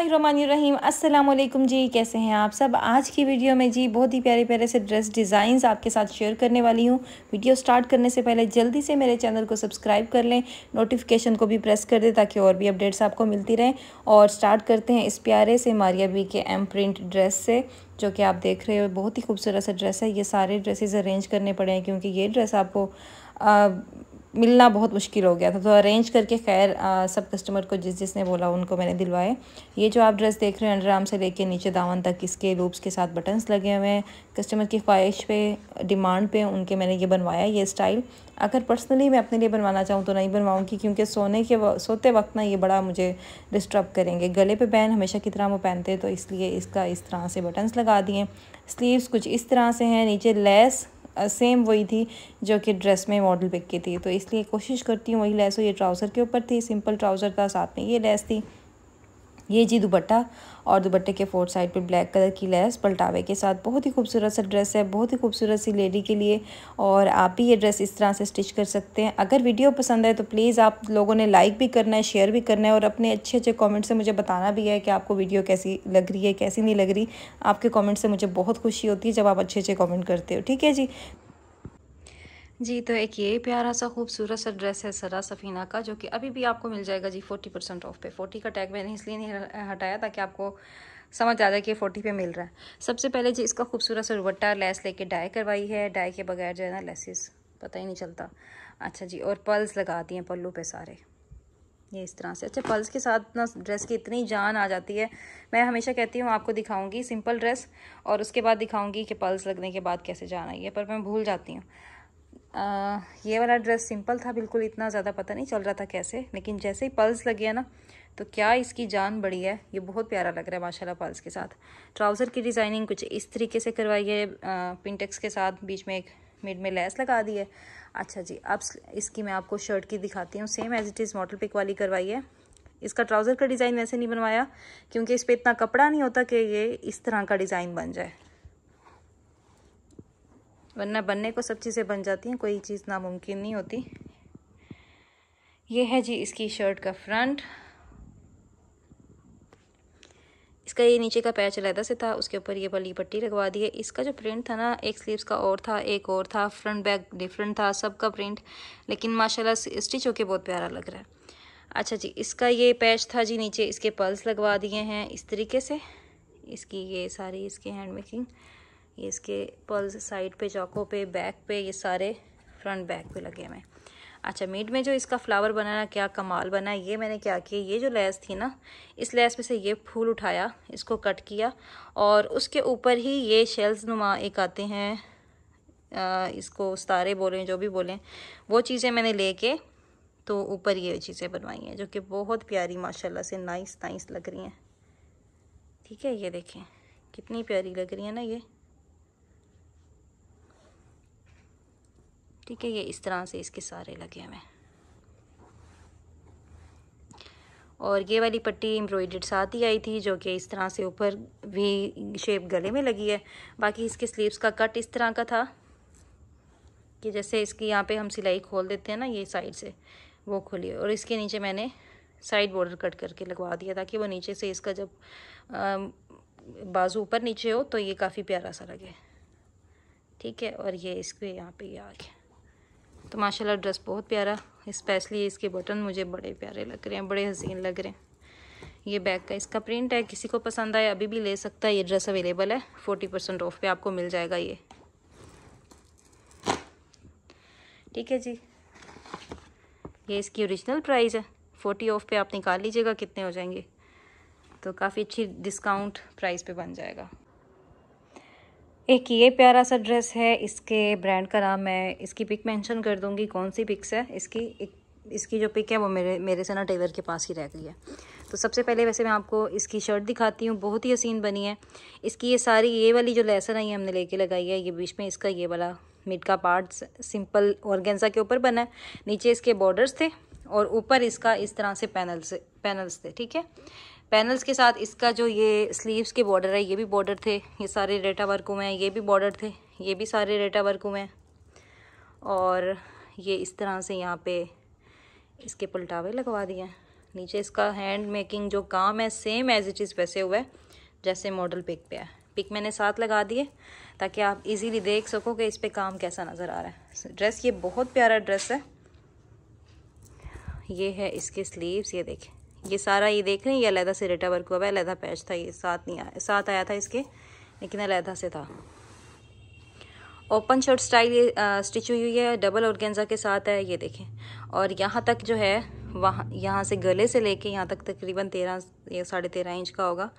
बिसमीम अल्लाम जी कैसे हैं आप सब आज की वीडियो में जी बहुत ही प्यारे प्यारे से ड्रेस डिज़ाइंस आपके साथ शेयर करने वाली हूँ वीडियो स्टार्ट करने से पहले जल्दी से मेरे चैनल को सब्सक्राइब कर लें नोटिफिकेशन को भी प्रेस कर दें ताकि और भी अपडेट्स आपको मिलती रहें और स्टार्ट करते हैं इस प्यारे से मारिया बी के एम प्रिंट ड्रेस से जो कि आप देख रहे हो बहुत ही खूबसूरत सा ड्रेस है ये सारे ड्रेसेस अरेंज करने पड़े हैं क्योंकि ये ड्रेस आपको मिलना बहुत मुश्किल हो गया था तो अरेंज करके खैर सब कस्टमर को जिस जिसने बोला उनको मैंने दिलवाए ये जो आप ड्रेस देख रहे हैं अंडर आर्म से लेके नीचे दामन तक इसके लूप्स के साथ बटन्स लगे हुए हैं कस्टमर की ख्वाहिश पे डिमांड पे उनके मैंने ये बनवाया ये स्टाइल अगर पर्सनली मैं अपने लिए बनवाना चाहूँ तो नहीं बनवाऊँगी क्योंकि सोने के व, सोते वक्त ना ये बड़ा मुझे डिस्टर्ब करेंगे गले पर बैन हमेशा की तरह वो पहनते तो इसलिए इसका इस तरह से बटन्स लगा दिए स्लीवस कुछ इस तरह से हैं नीचे लेस सेम वही थी जो कि ड्रेस में मॉडल बिक की थी तो इसलिए कोशिश करती हूँ वही लेस हो ये ट्राउज़र के ऊपर थी सिंपल ट्राउज़र था साथ में ये लेस थी ये जी दुपट्टा और दुपट्टे के फोर्थ साइड पे ब्लैक कलर की लेस पलटावे के साथ बहुत ही खूबसूरत सा ड्रेस है बहुत ही खूबसूरत सी लेडी के लिए और आप भी ये ड्रेस इस तरह से स्टिच कर सकते हैं अगर वीडियो पसंद आए तो प्लीज़ आप लोगों ने लाइक भी करना है शेयर भी करना है और अपने अच्छे अच्छे कॉमेंट से मुझे बताना भी है कि आपको वीडियो कैसी लग रही है कैसी नहीं लग रही आपके कॉमेंट से मुझे बहुत खुशी होती है जब आप अच्छे अच्छे कॉमेंट करते हो ठीक है जी जी तो एक ये प्यारा सा खूबसूरत सा ड्रेस है सरा सफ़ीना का जो कि अभी भी आपको मिल जाएगा जी फोर्टी परसेंट ऑफ पे फोर्टी का टैग मैंने इसलिए नहीं हटाया ताकि आपको समझ आ जाए कि फोर्टी पे मिल रहा है सबसे पहले जी इसका खूबसूरत सा दुपट्टा लेस लेके डाई करवाई है डाई के बगैर जो है ना लेसिस पता ही नहीं चलता अच्छा जी और पल्स लगा दिए पल्लू पे सारे ये इस तरह से अच्छा पल्स के साथ ना ड्रेस की इतनी जान आ जाती है मैं हमेशा कहती हूँ आपको दिखाऊंगी सिंपल ड्रेस और उसके बाद दिखाऊंगी कि पल्स लगने के बाद कैसे जान आई है पर मैं भूल जाती हूँ आ, ये वाला ड्रेस सिंपल था बिल्कुल इतना ज़्यादा पता नहीं चल रहा था कैसे लेकिन जैसे ही पल्स लगे ना तो क्या इसकी जान बड़ी है ये बहुत प्यारा लग रहा है माशाल्लाह पल्स के साथ ट्राउज़र की डिज़ाइनिंग कुछ इस तरीके से करवाई है पिंटेक्स के साथ बीच में एक मिड में लेस लगा दी है अच्छा जी अब इसकी मैं आपको शर्ट की दिखाती हूँ same as it is model pic वाली करवाई है इसका ट्राउज़र का डिज़ाइन वैसे नहीं बनवाया क्योंकि इस पर इतना कपड़ा नहीं होता कि ये इस तरह का डिज़ाइन बन जाए वरना बनने को सब चीज़ें बन जाती हैं कोई चीज़ नामुमकिन नहीं होती ये है जी इसकी शर्ट का फ्रंट इसका ये नीचे का पैच अलहदा से था उसके ऊपर ये वाली पट्टी लगवा दी है इसका जो प्रिंट था ना एक स्लीव्स का और था एक और था फ्रंट बैक डिफरेंट था सबका प्रिंट लेकिन माशाल्लाह स्टिच होके बहुत प्यारा लग रहा है अच्छा जी इसका ये पैच था जी नीचे इसके पल्स लगवा दिए हैं इस तरीके से इसकी ये सारी इसके हैंड मेकिंग ये इसके पर्ल्स साइड पे चौकों पे बैक पे ये सारे फ्रंट बैक पे लगे हुए हैं अच्छा मीट में जो इसका फ्लावर बना ना क्या कमाल बना ये मैंने क्या किया ये जो लेस थी ना इस लेस में से ये फूल उठाया इसको कट किया और उसके ऊपर ही ये शेल्स नुमा एक आते हैं आ, इसको सितारे बोलें जो भी बोलें वो चीज़ें मैंने लेके तो ऊपर ये चीज़ें बनवाई हैं जो कि बहुत प्यारी माशाल्लाह से नाइस नाइस लग रही हैं ठीक है ये देखें कितनी प्यारी लग रही है ना ये ठीक है ये इस तरह से इसके सारे लगे हुए हैं और ये वाली पट्टी एम्ब्रॉयडर्ड साथ ही आई थी जो कि इस तरह से ऊपर भी शेप गले में लगी है बाकी इसके स्लीव्स का कट इस तरह का था कि जैसे इसकी यहाँ पे हम सिलाई खोल देते हैं ना ये साइड से वो खुली और इसके नीचे मैंने साइड बॉर्डर कट करके लगवा दिया ताकि वो नीचे से इसका जब बाजू ऊपर नीचे हो तो ये काफ़ी प्यारा सा लगे ठीक है और ये इसके यहाँ पे आ गया तो माशाल्लाह ड्रेस बहुत प्यारा स्पेशली इसके बटन मुझे बड़े प्यारे लग रहे हैं बड़े हसीन लग रहे हैं ये बैग का इसका प्रिंट है किसी को पसंद आए अभी भी ले सकता है ये ड्रेस अवेलेबल है फोर्टी परसेंट ऑफ पे आपको मिल जाएगा ये ठीक है जी ये इसकी ओरिजिनल प्राइस है फोर्टी ऑफ पे आप निकाल लीजिएगा कितने हो जाएंगे तो काफ़ी अच्छी डिस्काउंट प्राइस पे बन जाएगा एक ये प्यारा सा ड्रेस है इसके ब्रांड का नाम मैं इसकी पिक मेंशन कर दूंगी कौन सी पिक्स है इसकी एक इसकी जो पिक है वो मेरे मेरे से ना टेलर के पास ही रह गई है तो सबसे पहले वैसे मैं आपको इसकी शर्ट दिखाती हूँ बहुत ही हसीन बनी है इसकी ये सारी ये वाली जो लेसन है ये हमने लेके लगाई है ये बीच में इसका ये वाला मिड का पार्ट सिंपल ऑर्गेन्जा के ऊपर बना है नीचे इसके बॉर्डर्स थे और ऊपर इसका इस तरह से पैनल से पैनल्स थे ठीक है पैनल्स के साथ इसका जो ये स्लीव्स के बॉर्डर है ये भी बॉर्डर थे ये सारे रेटा वर्क हुए हैं ये भी बॉर्डर थे ये भी सारे रेटा वर्क हुए हैं और ये इस तरह से यहाँ पे इसके पलटावे लगवा दिए हैं नीचे इसका हैंड मेकिंग जो काम है सेम एज इट इज़ वैसे हुआ है जैसे मॉडल पिक पे है पिक मैंने साथ लगा दिए ताकि आप इजीली देख सको कि इस पर काम कैसा नज़र आ रहा है ड्रेस ये बहुत प्यारा ड्रेस है ये है इसके स्लीव्स ये देखें ये सारा ये देख रहे हैं ये अलहदा से रेटा वर्क हुआ है अलहदा पैच था ये साथ नहीं आया साथ आया था इसके लेकिन अलहदा से था ओपन शर्ट स्टाइल ये स्टिच हुई हुई है डबल और के साथ है ये देखें और यहाँ तक जो है वहाँ यहाँ से गले से लेके यहाँ तक तकरीबन तेरह या साढ़े तेरह इंच का होगा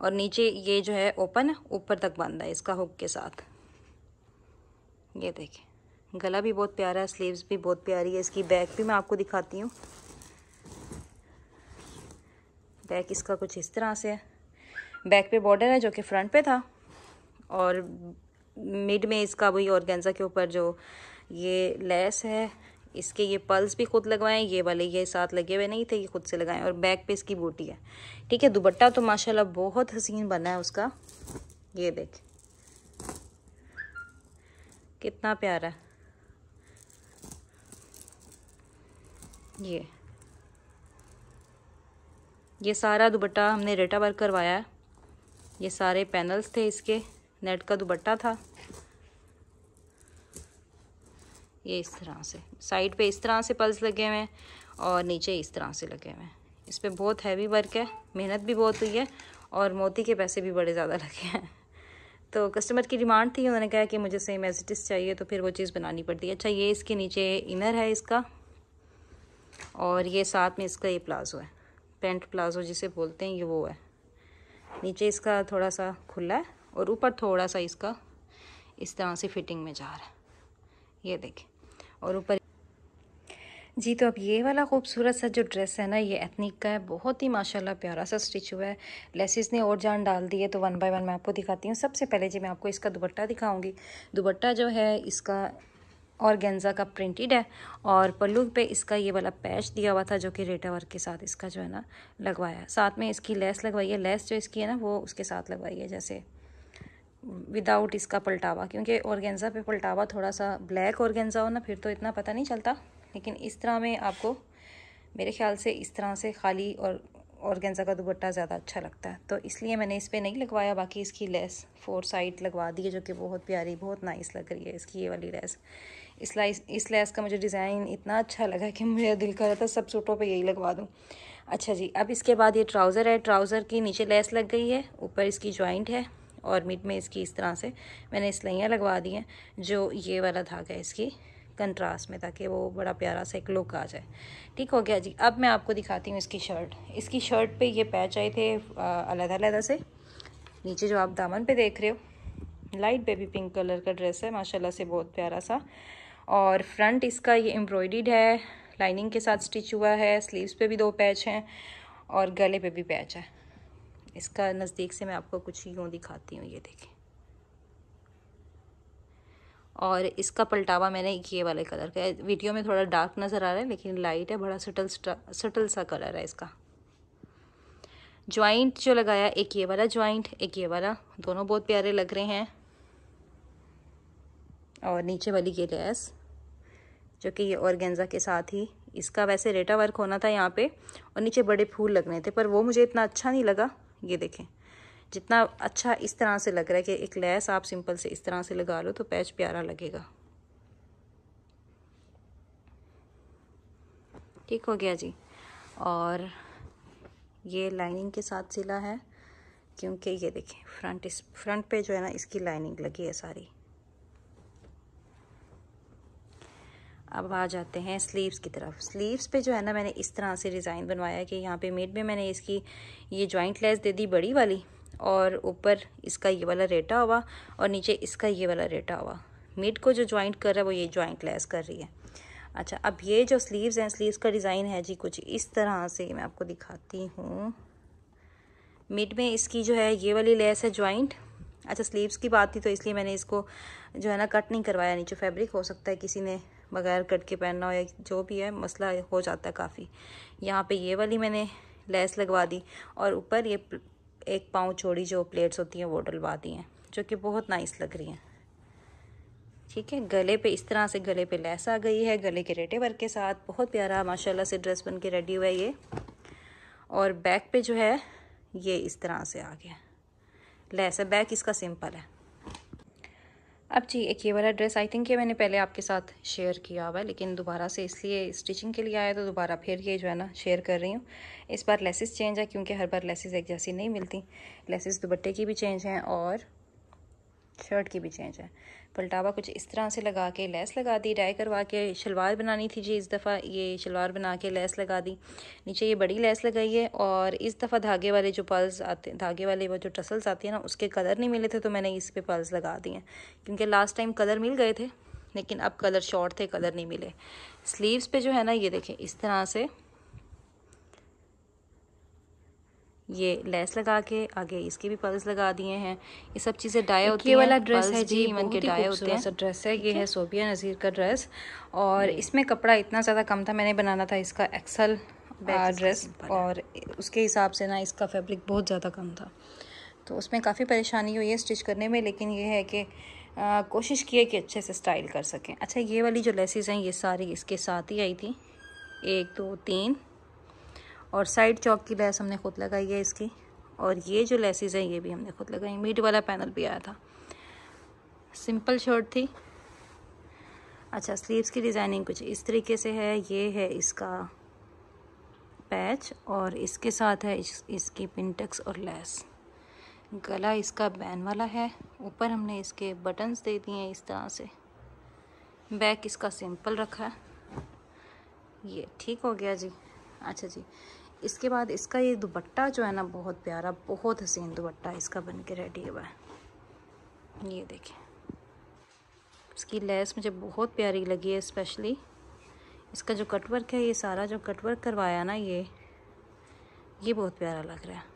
और नीचे ये जो है ओपन ऊपर तक बंद है इसका हुक के साथ ये देखें गला भी बहुत प्यारा है स्लीव्स भी बहुत प्यारी है इसकी बैक भी मैं आपको दिखाती हूँ बैक इसका कुछ इस तरह से है बैक पे बॉर्डर है जो कि फ्रंट पे था और मिड में इसका वही ऑर्गेन्जा के ऊपर जो ये लेस है इसके ये पल्स भी खुद लगवाएं ये वाले ये साथ लगे हुए नहीं थे ये खुद से लगाएं और बैक पे इसकी बूटी है ठीक है दुबट्टा तो माशाल्लाह बहुत हसीन बना है उसका ये देख कितना प्यारा है ये ये सारा दुबट्टा हमने रेटा वर्क करवाया है ये सारे पैनल्स थे इसके नेट का दुबट्टा था ये इस तरह से साइड पे इस तरह से पल्स लगे हुए हैं और नीचे इस तरह से लगे हुए हैं इस पर बहुत हैवी वर्क है मेहनत भी बहुत हुई है और मोती के पैसे भी बड़े ज़्यादा लगे हैं तो कस्टमर की डिमांड थी उन्होंने कहा कि मुझे सेम एजिटिस चाहिए तो फिर वो चीज़ बनानी पड़ती है अच्छा ये इसके नीचे इनर है इसका और ये साथ में इसका ये प्लाजो है पेंट प्लाजो जिसे बोलते हैं ये वो है नीचे इसका थोड़ा सा खुला है और ऊपर थोड़ा सा इसका इस तरह से फिटिंग में जा रहा है ये देखें और ऊपर जी तो अब ये वाला खूबसूरत सा जो ड्रेस है ना ये एथनिक का है बहुत ही माशाल्लाह प्यारा सा स्टिच हुआ है लेसिस ने और जान डाल दी है तो वन बाय वन मैं आपको दिखाती हूँ सबसे पहले जी मैं आपको इसका दुबट्टा दिखाऊंगी दुबट्टा जो है इसका और गेंजा का प्रिंटेड है और पल्लू पे इसका ये वाला पैच दिया हुआ था जो कि रेटा वर्क के साथ इसका जो है ना लगवाया है साथ में इसकी लेस लगवाई है लेस जो इसकी है ना वो उसके साथ लगवाई है जैसे विदाउट इसका पलटावा क्योंकि औरगेंजा पे पलटावा थोड़ा सा ब्लैक औरगेंजा हो ना फिर तो इतना पता नहीं चलता लेकिन इस तरह में आपको मेरे ख्याल से इस तरह से खाली और औरगेंजा का दुपट्टा ज़्यादा अच्छा लगता है तो इसलिए मैंने इस पर नहीं लगवाया बाकी इसकी लेस फोर साइड लगवा दी है जो कि बहुत प्यारी बहुत नाइस लग रही है इसकी ये वाली लेस इस इस लेस का मुझे डिज़ाइन इतना अच्छा लगा कि मेरा दिल कर रहा था सब सूटों पे यही लगवा दूँ अच्छा जी अब इसके बाद ये ट्राउज़र है ट्राउज़र की नीचे लेस लग गई है ऊपर इसकी जॉइंट है और मिड में इसकी इस तरह से मैंने सिलाइयाँ लगवा दी हैं जो ये वाला धागा है इसकी कंट्रास्ट में ताकि वो बड़ा प्यारा सा एक लुक आ जाए ठीक हो गया जी अब मैं आपको दिखाती हूँ इसकी शर्ट इसकी शर्ट पे ये पैच आए थे अलग अलग से नीचे जो आप दामन पे देख रहे हो लाइट बेबी पिंक कलर का ड्रेस है माशाल्लाह से बहुत प्यारा सा और फ्रंट इसका ये एम्ब्रॉयडीड है लाइनिंग के साथ स्टिच हुआ है स्लीव्स पे भी दो पैच हैं और गले पे भी पैच है इसका नज़दीक से मैं आपको कुछ यूँ दिखाती हूँ ये देखें और इसका पलटावा मैंने ये वाले कलर का वीडियो में थोड़ा डार्क नज़र आ रहा है लेकिन लाइट है बड़ा सटल सटल सा कलर है इसका ज्वाइंट जो लगाया एक ये वाला ज्वाइंट एक ये वाला दोनों बहुत प्यारे लग रहे हैं और नीचे वाली ये लेस जो कि ये ऑर्गेन्जा के साथ ही इसका वैसे रेटा वर्क होना था यहाँ पे और नीचे बड़े फूल लगने थे पर वो मुझे इतना अच्छा नहीं लगा ये देखें जितना अच्छा इस तरह से लग रहा है कि एक लैस आप सिंपल से इस तरह से लगा लो तो पैच प्यारा लगेगा ठीक हो गया जी और ये लाइनिंग के साथ सिला है क्योंकि ये देखें फ्रंट इस फ्रंट पे जो है ना इसकी लाइनिंग लगी है सारी अब आ जाते हैं स्लीव्स की तरफ स्लीव्स पे जो है ना मैंने इस तरह से डिज़ाइन बनवाया कि यहाँ पे मेड में मैंने इसकी ये जॉइंट लेस दे दी बड़ी वाली और ऊपर इसका ये वाला रेटा हुआ और नीचे इसका ये वाला रेटा हुआ मिड को जो जॉइंट कर रहा है वो ये जॉइंट लेस कर रही है अच्छा अब ये जो स्लीव्स हैं स्लीव्स का डिज़ाइन है जी कुछ इस तरह से मैं आपको दिखाती हूँ मिड में इसकी जो है ये वाली लेस है जॉइंट अच्छा स्लीव्स की बात थी तो इसलिए मैंने इसको जो है ना कट नहीं करवाया नीचे फैब्रिक हो सकता है किसी ने बगैर कट के पहनना हो या जो भी है मसला हो जाता है काफ़ी यहाँ पे ये वाली मैंने लेस लगवा दी और ऊपर ये एक पाँव चौड़ी जो प्लेट्स होती हैं वो डलवा दी हैं जो कि बहुत नाइस लग रही हैं ठीक है गले पे इस तरह से गले पे लेस आ गई है गले के रेटे वर्क के साथ बहुत प्यारा माशाल्लाह से ड्रेस बन के रेडी हुआ है ये और बैक पे जो है ये इस तरह से आ गया लेस है बैक इसका सिंपल है अब जी एक ये वाला ड्रेस आई थिंक ये मैंने पहले आपके साथ शेयर किया हुआ है लेकिन दोबारा से इसलिए स्टिचिंग के लिए आया तो दोबारा फिर ये जो है ना शेयर कर रही हूँ इस बार लेसेस चेंज है क्योंकि हर बार लेसेस एक जैसी नहीं मिलती लेसेस दुपट्टे की भी चेंज हैं और शर्ट की भी चेंज है पलटावा कुछ इस तरह से लगा के लेस लगा दी डाई करवा के शलवार बनानी थी जी इस दफ़ा ये शलवार बना के लेस लगा दी नीचे ये बड़ी लेस लगाई है और इस दफ़ा धागे वाले जो पल्स आते धागे वाले वो जो टसल्स आती हैं ना उसके कलर नहीं मिले थे तो मैंने इस पर पल्स लगा दिए क्योंकि लास्ट टाइम कलर मिल गए थे लेकिन अब कलर शॉर्ट थे कलर नहीं मिले स्लीव्स पे जो है ना ये देखें इस तरह से ये लेस लगा के आगे इसके भी पल्स लगा दिए हैं ये सब चीज़ें डाया होती है वाला ड्रेस है जी इवन के डाया होते हैं ड्रेस है ये है सोबिया नज़ीर का ड्रेस और हम्म। इसमें कपड़ा इतना ज़्यादा कम था मैंने बनाना था इसका एक्सल ड्रेस और उसके हिसाब से ना इसका फैब्रिक बहुत ज़्यादा कम था तो उसमें काफ़ी परेशानी हुई है स्टिच करने में लेकिन ये है कि कोशिश की है कि अच्छे से स्टाइल कर सकें अच्छा ये वाली जो लेसेस हैं ये सारी इसके साथ ही आई थी एक दो तीन और साइड चौक की लैस हमने खुद लगाई है इसकी और ये जो लेसिस हैं ये भी हमने खुद लगाई मीट वाला पैनल भी आया था सिंपल शर्ट थी अच्छा स्लीव्स की डिज़ाइनिंग कुछ इस तरीके से है ये है इसका पैच और इसके साथ है इस, इसकी पिंटक्स और लेस गला इसका बैन वाला है ऊपर हमने इसके बटन्स दे दिए हैं इस तरह से बैक इसका सिंपल रखा है ये ठीक हो गया जी अच्छा जी इसके बाद इसका ये दुपट्टा जो है ना बहुत प्यारा बहुत हसीन दुपट्टा इसका बन के रेडी हुआ है ये देखें इसकी लेस मुझे बहुत प्यारी लगी है स्पेशली इसका जो कटवर्क है ये सारा जो कटवर्क करवाया ना ये ये बहुत प्यारा लग रहा है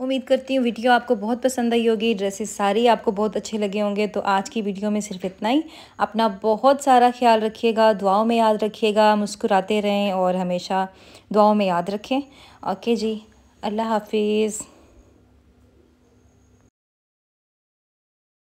उम्मीद करती हूँ वीडियो आपको बहुत पसंद आई होगी ड्रेसेस सारी आपको बहुत अच्छे लगे होंगे तो आज की वीडियो में सिर्फ इतना ही अपना बहुत सारा ख्याल रखिएगा दुआओं में याद रखिएगा मुस्कुराते रहें और हमेशा दुआओं में याद रखें ओके जी अल्लाह हाफिज़